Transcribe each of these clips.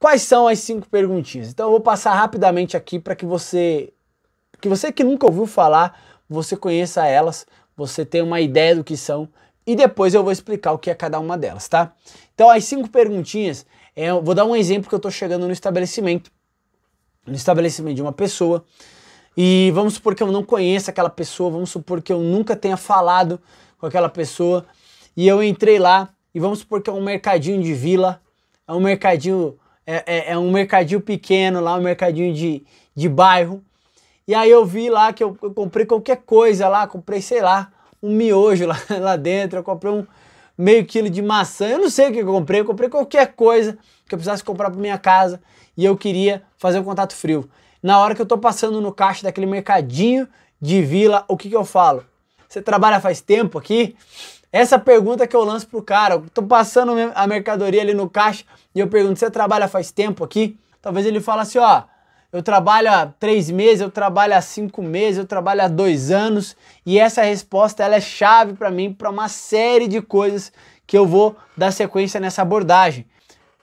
Quais são as cinco perguntinhas? Então eu vou passar rapidamente aqui para que você que você que nunca ouviu falar, você conheça elas, você tenha uma ideia do que são e depois eu vou explicar o que é cada uma delas, tá? Então as cinco perguntinhas, é, eu vou dar um exemplo que eu estou chegando no estabelecimento, no estabelecimento de uma pessoa e vamos supor que eu não conheça aquela pessoa, vamos supor que eu nunca tenha falado com aquela pessoa e eu entrei lá e vamos supor que é um mercadinho de vila, é um mercadinho é, é, é, um mercadinho pequeno lá, um mercadinho de, de bairro. E aí eu vi lá que eu, eu comprei qualquer coisa lá, comprei, sei lá, um miojo lá, lá dentro, eu comprei um meio quilo de maçã, eu não sei o que eu comprei, eu comprei qualquer coisa que eu precisasse comprar para minha casa e eu queria fazer um contato frio. Na hora que eu tô passando no caixa daquele mercadinho de vila, o que que eu falo? Você trabalha faz tempo aqui? Essa pergunta que eu lanço pro cara, eu tô passando a mercadoria ali no caixa e eu pergunto: você trabalha faz tempo aqui? Talvez ele fale assim: ó, eu trabalho há três meses, eu trabalho há cinco meses, eu trabalho há dois anos. E essa resposta ela é chave para mim para uma série de coisas que eu vou dar sequência nessa abordagem.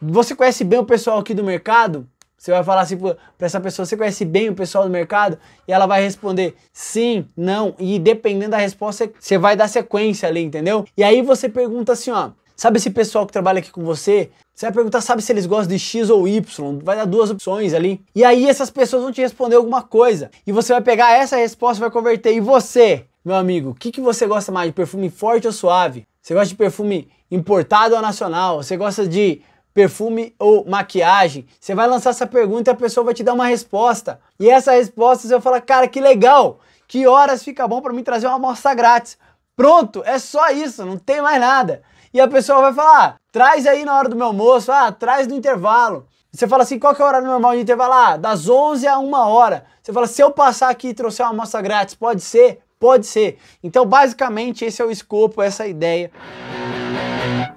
Você conhece bem o pessoal aqui do mercado? Você vai falar assim para essa pessoa: você conhece bem o pessoal do mercado? E ela vai responder sim, não. E dependendo da resposta, você vai dar sequência ali, entendeu? E aí você pergunta assim: ó, sabe esse pessoal que trabalha aqui com você? Você vai perguntar, sabe se eles gostam de X ou Y? Vai dar duas opções ali. E aí essas pessoas vão te responder alguma coisa. E você vai pegar essa resposta e vai converter. E você, meu amigo, o que, que você gosta mais? De perfume forte ou suave? Você gosta de perfume importado ou nacional? Você gosta de perfume ou maquiagem? Você vai lançar essa pergunta e a pessoa vai te dar uma resposta. E essa resposta você vai falar, cara, que legal! Que horas fica bom para mim trazer uma amostra grátis? Pronto, é só isso, não tem mais nada. E a pessoa vai falar, ah, traz aí na hora do meu almoço, ah, traz no intervalo. Você fala assim, qual que é a hora normal de intervalo? Ah, das 11 a 1 hora. Você fala, se eu passar aqui e trouxer uma amostra grátis, pode ser? Pode ser. Então, basicamente, esse é o escopo, essa é ideia.